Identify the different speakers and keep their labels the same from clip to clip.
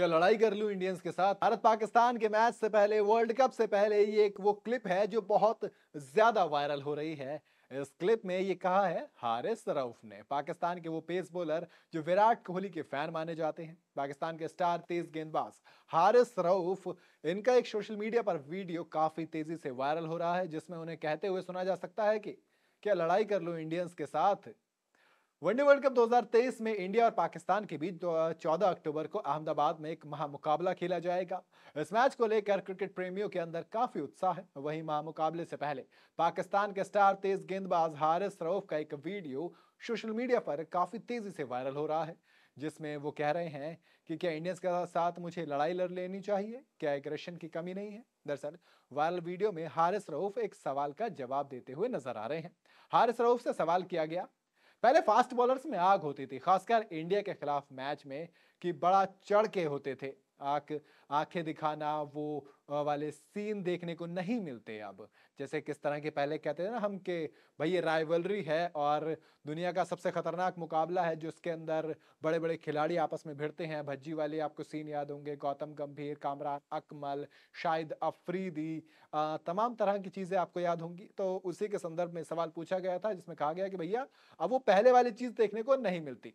Speaker 1: या लड़ाई कर लूं इंडियंस के साथ भारत पाकिस्तान के मैच से पहले वर्ल्ड कप से पहले ये एक वो क्लिप है जो बहुत ज्यादा वायरल हो रही है इस क्लिप में ये कहा है हारिस रऊफ ने पाकिस्तान के वो पेस बॉलर जो विराट कोहली के फैन माने जाते हैं पाकिस्तान के स्टार तेज गेंदबाज हारिस रऊफ इनका एक सोशल मीडिया पर वीडियो काफी तेजी से वायरल हो रहा है जिसमें उन्हें कहते हुए सुना जा सकता है कि क्या लड़ाई कर लूं इंडियंस के साथ वनडे वर्ल्ड कप 2023 में इंडिया और पाकिस्तान के बीच 14 अक्टूबर को अहमदाबाद में एक महामुकाबला खेला जाएगा इस मैच को लेकर क्रिकेट प्रेमियों के अंदर काफी उत्साह है वहीं महामुकाबले से पहले पाकिस्तान के स्टार तेज गेंदबाज हारिस रऊफ का एक वीडियो सोशल मीडिया पर काफी तेजी से वायरल हो रहा है जिसमें वो कह रहे हैं कि क्या इंडियंस के साथ मुझे लड़ाई लड़ लेनी चाहिए क्या एग्रेशन की कमी नहीं है दरअसल वायरल वीडियो में हारिस रऊफ एक सवाल का जवाब देते हुए नजर आ रहे हैं हारिस रऊफ से सवाल किया गया पहले फास्ट बॉलर्स में आग होती थी खासकर इंडिया के खिलाफ मैच में कि बड़ा चढ़ के होते थे आंख आंखें दिखाना वो वाले सीन देखने को नहीं मिलते अब जैसे किस तरह के पहले कहते थे ना हम के भाई ये राइवलरी है और दुनिया का सबसे खतरनाक मुकाबला है जिसके अंदर बड़े बड़े खिलाड़ी आपस में भिड़ते हैं भज्जी वाले आपको सीन याद होंगे गौतम गंभीर कामरान अकमल शाहिद अफरीदी तमाम तरह की चीज़ें आपको याद होंगी तो उसी के संदर्भ में सवाल पूछा गया था जिसमें कहा गया कि भैया अब वो पहले वाली चीज़ देखने को नहीं मिलती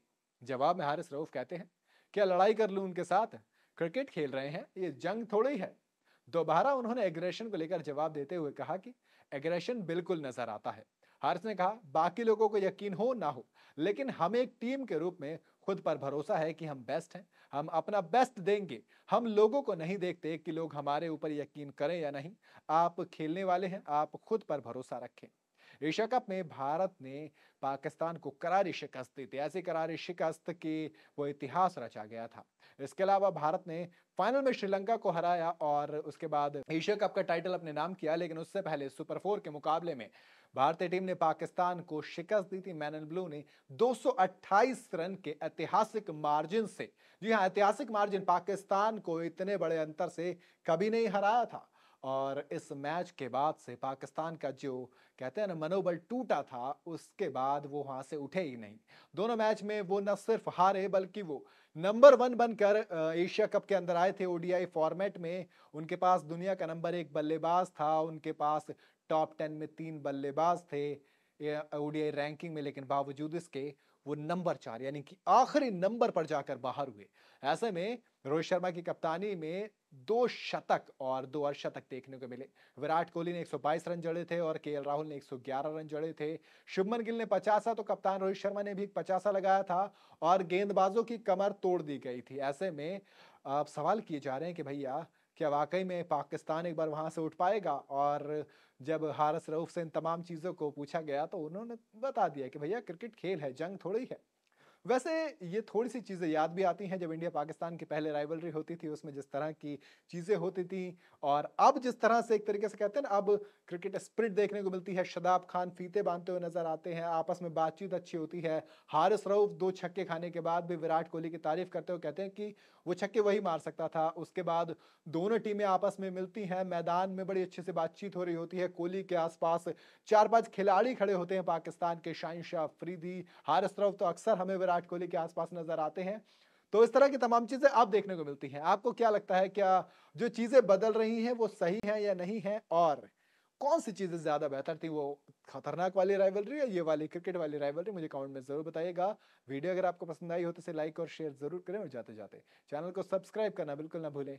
Speaker 1: जवाब में हारिस रऊफ कहते हैं क्या लड़ाई कर लूँ उनके साथ क्रिकेट खेल रहे हैं ये जंग थोड़ी है दोबारा उन्होंने एग्रेशन को लेकर जवाब देते हुए कहा कि एग्रेशन बिल्कुल नजर आता है हार्स ने कहा बाकी लोगों को यकीन हो ना हो लेकिन हम एक टीम के रूप में खुद पर भरोसा है कि हम बेस्ट हैं हम अपना बेस्ट देंगे हम लोगों को नहीं देखते कि लोग हमारे ऊपर यकीन करें या नहीं आप खेलने वाले हैं आप खुद पर भरोसा रखें एशिया कप में भारत ने पाकिस्तान को करारी शिकस्त दी थी ऐसी करारी शिकस्त के वो इतिहास रचा गया था इसके अलावा भारत ने फाइनल में श्रीलंका को हराया और उसके बाद एशिया कप का टाइटल अपने नाम किया लेकिन उससे पहले सुपर फोर के मुकाबले में भारतीय टीम ने पाकिस्तान को शिकस्त दी थी मैन एंड ब्लू ने 228 रन के ऐतिहासिक मार्जिन से जी हाँ ऐतिहासिक मार्जिन पाकिस्तान को इतने बड़े अंतर से कभी नहीं हराया था और इस मैच के बाद से पाकिस्तान का जो कहते हैं ना मनोबल टूटा था उसके बाद वो वहाँ से उठे ही नहीं दोनों मैच में वो न सिर्फ हारे बल्कि वो नंबर वन बनकर एशिया कप के अंदर आए थे ओडीआई फॉर्मेट में उनके पास दुनिया का नंबर एक बल्लेबाज था उनके पास टॉप टेन में तीन बल्लेबाज थे ओडीआई रैंकिंग में लेकिन बावजूद इसके वो नंबर चार यानी कि आखिरी नंबर पर जाकर बाहर हुए ऐसे में रोहित शर्मा की कप्तानी में दो शतक और दो अर्धशतक देखने को मिले विराट कोहली ने 122 रन जड़े थे और के राहुल ने 111 रन जड़े थे शुभमन गिल ने पचासा तो कप्तान रोहित शर्मा ने भी पचासा लगाया था और गेंदबाजों की कमर तोड़ दी गई थी ऐसे में अब सवाल किए जा रहे हैं कि भैया क्या वाकई में पाकिस्तान एक बार वहां से उठ पाएगा और जब हारस रऊफ से इन तमाम चीज़ों को पूछा गया तो उन्होंने बता दिया कि भैया क्रिकेट खेल है जंग थोड़ी है वैसे ये थोड़ी सी चीज़ें याद भी आती हैं जब इंडिया पाकिस्तान की पहले राइवलरी होती थी उसमें जिस तरह की चीज़ें होती थी और अब जिस तरह से एक तरीके से कहते हैं ना अब क्रिकेट स्प्रिट देखने को मिलती है शदाब खान फीते बांधते हुए नजर आते हैं आपस में बातचीत अच्छी होती है हारिस रऊफ दो छक्के खाने के बाद भी विराट कोहली की तारीफ करते हुए कहते हैं कि वो छक्के वही मार सकता था उसके बाद दोनों टीमें आपस में मिलती हैं मैदान में बड़ी अच्छे से बातचीत हो रही होती है कोहली के आसपास चार पाँच खिलाड़ी खड़े होते हैं पाकिस्तान के शाहिन शाह हारिस रऊफ तो अक्सर हमें विराट कोहली के आसपास नजर आते हैं तो इस तरह की तमाम चीजें आप देखने को मिलती हैं आपको क्या लगता है क्या जो चीजें बदल रही हैं वो सही है या नहीं है और कौन सी चीजें ज्यादा बेहतर थी वो खतरनाक वाली राइवलरी या ये वाली क्रिकेट वाली राइवलरी मुझे कमेंट में जरूर बताइएगा वीडियो अगर आपको पसंद आई हो तो इसे लाइक और शेयर जरूर करें और जाते जाते चैनल को सब्सक्राइब करना बिल्कुल ना भूलें